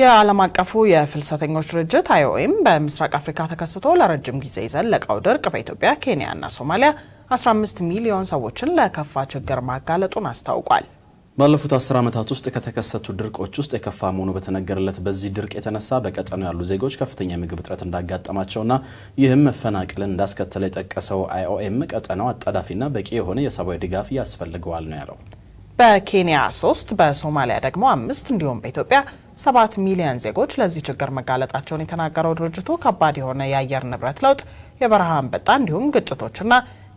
የዓለም አቀፉ የፍልሰተኞች ድርጅት አይኦኤም በምስራቅ አፍሪካ ተከስቶ ለረጅም ጊዜ የዘለቀው ድርቅ በኢትዮጵያ፣ ኬንያና ሶማሊያ 15 ሚሊዮን ሰዎችን ለከፋ ችግር ማጋለጡን አስታውቋል። ባለፉት አስር ዓመታት ውስጥ ከተከሰቱ ድርቆች ውስጥ የከፋ መሆኑ በተነገረለት በዚህ ድርቅ የተነሳ በቀጠኑ ያሉ ዜጎች ከፍተኛ ምግብ እጥረት እንዳጋጠማቸውና ይህም መፈናቅልን እንዳስከተለ የጠቀሰው አይኦኤም ቀጠናው አጣዳፊና በቂ የሆነ የሰብአዊ ድጋፍ ያስፈልገዋል ነው ያለው። በኬንያ ሶስት በሶማሊያ ደግሞ አምስት እንዲሁም በኢትዮጵያ ሰባት ሚሊዮን ዜጎች ለዚህ ችግር መጋለጣቸውን የተናገረው ድርጅቱ ከባድ የሆነ የአየር ንብረት ለውጥ፣ የበረሃ አንበጣ እንዲሁም ግጭቶችና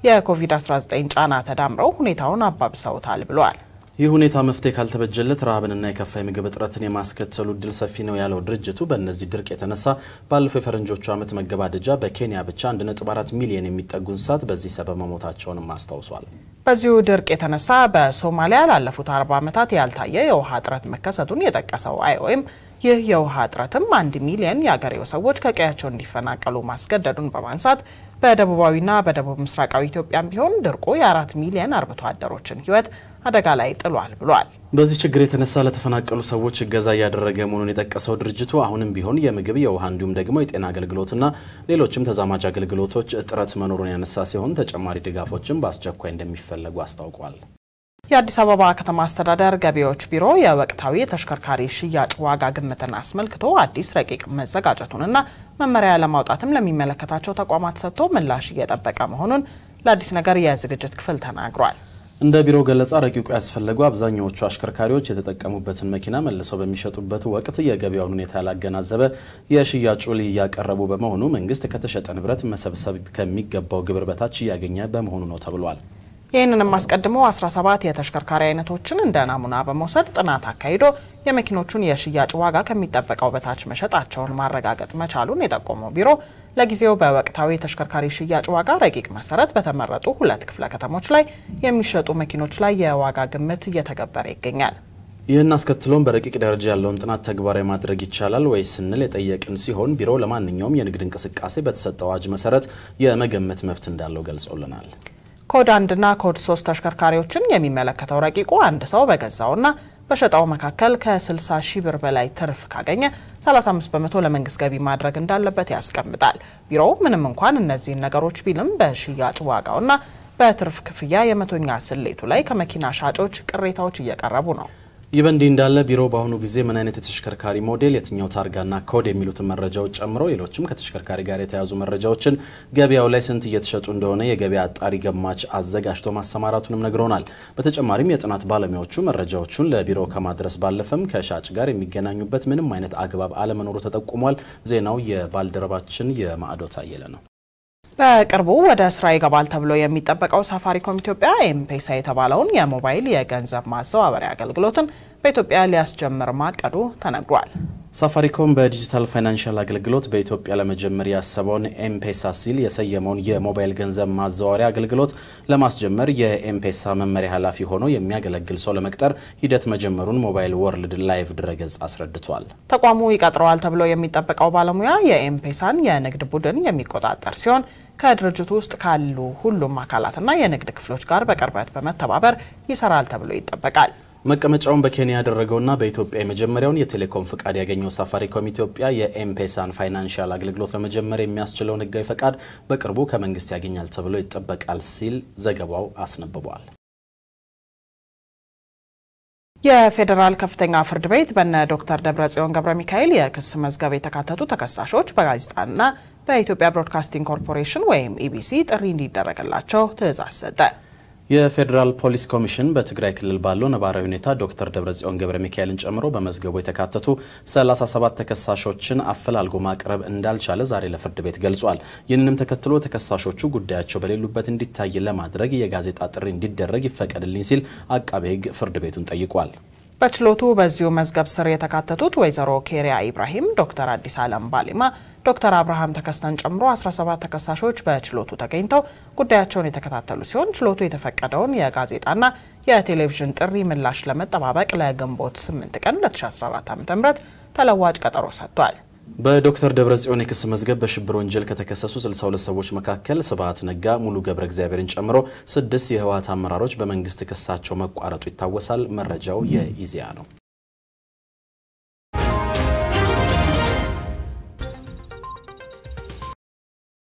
የኮቪድ-19 ጫና ተዳምረው ሁኔታውን አባብሰውታል ብለዋል። ይህ ሁኔታ መፍትሄ ካልተበጀለት ረሃብንና የከፋ የምግብ እጥረትን የማስከተሉ እድል ሰፊ ነው ያለው ድርጅቱ በእነዚህ ድርቅ የተነሳ ባለፈው የፈረንጆቹ ዓመት መገባደጃ በኬንያ ብቻ 1.4 ሚሊዮን የሚጠጉ እንስሳት በዚህ ሰበብ መሞታቸውንም አስታውሷል። በዚሁ ድርቅ የተነሳ በሶማሊያ ላለፉት 40 ዓመታት ያልታየ የውሃ እጥረት መከሰቱን የጠቀሰው አይኦኤም ይህ የውሃ እጥረትም አንድ ሚሊየን የአገሬው ሰዎች ከቀያቸው እንዲፈናቀሉ ማስገደዱን በማንሳት በደቡባዊና በደቡብ ምስራቃዊ ኢትዮጵያም ቢሆን ድርቁ የአራት ሚሊየን አርብቶ አደሮችን ህይወት አደጋ ላይ ጥሏል ብሏል። በዚህ ችግር የተነሳ ለተፈናቀሉ ሰዎች እገዛ እያደረገ መሆኑን የጠቀሰው ድርጅቱ አሁንም ቢሆን የምግብ፣ የውሃ እንዲሁም ደግሞ የጤና አገልግሎትና ሌሎችም ተዛማጅ አገልግሎቶች እጥረት መኖሩን ያነሳ ሲሆን ተጨማሪ ድጋፎችም በአስቸኳይ እንደሚፈለጉ አስታውቋል። የአዲስ አበባ ከተማ አስተዳደር ገቢዎች ቢሮ የወቅታዊ የተሽከርካሪ ሽያጭ ዋጋ ግምትን አስመልክቶ አዲስ ረቂቅ መዘጋጀቱንና መመሪያ ለማውጣትም ለሚመለከታቸው ተቋማት ሰጥቶ ምላሽ እየጠበቀ መሆኑን ለአዲስ ነገር የዝግጅት ክፍል ተናግሯል። እንደ ቢሮው ገለጻ ረቂቁ ያስፈለጉ አብዛኛዎቹ አሽከርካሪዎች የተጠቀሙበትን መኪና መልሰው በሚሸጡበት ወቅት የገበያውን ሁኔታ ያላገናዘበ የሽያጭ ውል እያቀረቡ በመሆኑ መንግስት ከተሸጠ ንብረት መሰብሰብ ከሚገባው ግብር በታች እያገኘ በመሆኑ ነው ተብሏል። ይህንንም አስቀድሞ 17 የተሽከርካሪ አይነቶችን እንደ ናሙና በመውሰድ ጥናት አካሂዶ የመኪኖቹን የሽያጭ ዋጋ ከሚጠበቀው በታች መሸጣቸውን ማረጋገጥ መቻሉን የጠቆመው ቢሮ ለጊዜው በወቅታዊ የተሽከርካሪ ሽያጭ ዋጋ ረቂቅ መሰረት በተመረጡ ሁለት ክፍለ ከተሞች ላይ የሚሸጡ መኪኖች ላይ የዋጋ ግምት እየተገበረ ይገኛል። ይህን አስከትሎም በረቂቅ ደረጃ ያለውን ጥናት ተግባራዊ ማድረግ ይቻላል ወይ ስንል የጠየቅን ሲሆን ቢሮ ለማንኛውም የንግድ እንቅስቃሴ በተሰጠው አዋጅ መሰረት የመገመት መብት እንዳለው ገልጾልናል። ኮድ አንድና ኮድ ሶስት ተሽከርካሪዎችን የሚመለከተው ረቂቁ አንድ ሰው በገዛውና በሸጣው መካከል ከ60 ሺህ ብር በላይ ትርፍ ካገኘ 35 በመቶ ለመንግስት ገቢ ማድረግ እንዳለበት ያስቀምጣል። ቢሮው ምንም እንኳን እነዚህን ነገሮች ቢልም በሽያጭ ዋጋውና በትርፍ ክፍያ የመቶኛ ስሌቱ ላይ ከመኪና ሻጮች ቅሬታዎች እየቀረቡ ነው። ይህ በእንዲህ እንዳለ ቢሮ በአሁኑ ጊዜ ምን አይነት የተሽከርካሪ ሞዴል፣ የትኛው ታርጋና ኮድ የሚሉትን መረጃዎች ጨምሮ ሌሎችም ከተሽከርካሪ ጋር የተያዙ መረጃዎችን ገበያው ላይ ስንት እየተሸጡ እንደሆነ የገበያ አጣሪ ገማች አዘጋጅቶ ማሰማራቱንም ነግሮናል በተጨማሪም የጥናት ባለሙያዎቹ መረጃዎቹን ለቢሮ ከማድረስ ባለፈም ከሻጭ ጋር የሚገናኙበት ምንም አይነት አግባብ አለመኖሩ ተጠቁሟል። ዜናው የባልደረባችን የማዕዶት አየለ ነው። በቅርቡ ወደ ስራ ይገባል ተብሎ የሚጠበቀው ሳፋሪኮም ኢትዮጵያ ኤምፔሳ የተባለውን የሞባይል የገንዘብ ማዘዋወሪያ አገልግሎትን በኢትዮጵያ ሊያስጀምር ማቀዱ ተነግሯል። ሳፋሪኮም በዲጂታል ፋይናንሻል አገልግሎት በኢትዮጵያ ለመጀመር ያሰበውን ኤምፔሳ ሲል የሰየመውን የሞባይል ገንዘብ ማዘዋወሪያ አገልግሎት ለማስጀመር የኤምፔሳ መመሪያ ኃላፊ ሆኖ የሚያገለግል ሰው ለመቅጠር ሂደት መጀመሩን ሞባይል ወርልድ ላይቭ ድረገጽ አስረድቷል። ተቋሙ ይቀጥረዋል ተብሎ የሚጠበቀው ባለሙያ የኤምፔሳን የንግድ ቡድን የሚቆጣጠር ሲሆን ከድርጅቱ ውስጥ ካሉ ሁሉም አካላትና የንግድ ክፍሎች ጋር በቅርበት በመተባበር ይሰራል ተብሎ ይጠበቃል። መቀመጫውን በኬንያ ያደረገውና በኢትዮጵያ የመጀመሪያውን የቴሌኮም ፍቃድ ያገኘው ሳፋሪኮም ኢትዮጵያ የኤምፔሳን ፋይናንሻል አገልግሎት ለመጀመር የሚያስችለውን ሕጋዊ ፈቃድ በቅርቡ ከመንግስት ያገኛል ተብሎ ይጠበቃል ሲል ዘገባው አስነብቧል። የፌዴራል ከፍተኛ ፍርድ ቤት በነ ዶክተር ደብረጽዮን ገብረ ሚካኤል የክስ መዝገብ የተካተቱ ተከሳሾች በጋዜጣና በኢትዮጵያ ብሮድካስቲንግ ኮርፖሬሽን ወይም ኢቢሲ ጥሪ እንዲደረግላቸው ትእዛዝ ሰጠ። የፌዴራል ፖሊስ ኮሚሽን በትግራይ ክልል ባለው ነባራዊ ሁኔታ ዶክተር ደብረጽዮን ገብረ ሚካኤልን ጨምሮ በመዝገቡ የተካተቱ 37 ተከሳሾችን አፈላልጎ ማቅረብ እንዳልቻለ ዛሬ ለፍርድ ቤት ገልጿል። ይህንንም ተከትሎ ተከሳሾቹ ጉዳያቸው በሌሉበት እንዲታይ ለማድረግ የጋዜጣ ጥሪ እንዲደረግ ይፈቀድልኝ ሲል አቃቤ ሕግ ፍርድ ቤቱን ጠይቋል። በችሎቱ በዚሁ መዝገብ ስር የተካተቱት ወይዘሮ ኬሪያ ኢብራሂም፣ ዶክተር አዲስ አለም ባሊማ ዶክተር አብርሃም ተከስተን ጨምሮ 17 ተከሳሾች በችሎቱ ተገኝተው ጉዳያቸውን የተከታተሉ ሲሆን ችሎቱ የተፈቀደውን የጋዜጣና የቴሌቪዥን ጥሪ ምላሽ ለመጠባበቅ ለግንቦት 8 ቀን 2014 ዓ.ም ተለዋጭ ቀጠሮ ሰጥቷል። በዶክተር ደብረጽዮን የክስ መዝገብ በሽብር ወንጀል ከተከሰሱ 62 ሰዎች መካከል ስብሐት ነጋ፣ ሙሉ ገብረ እግዚአብሔርን ጨምሮ ስድስት የህወሀት አመራሮች በመንግስት ክሳቸው መቋረጡ ይታወሳል። መረጃው የኢዜአ ነው።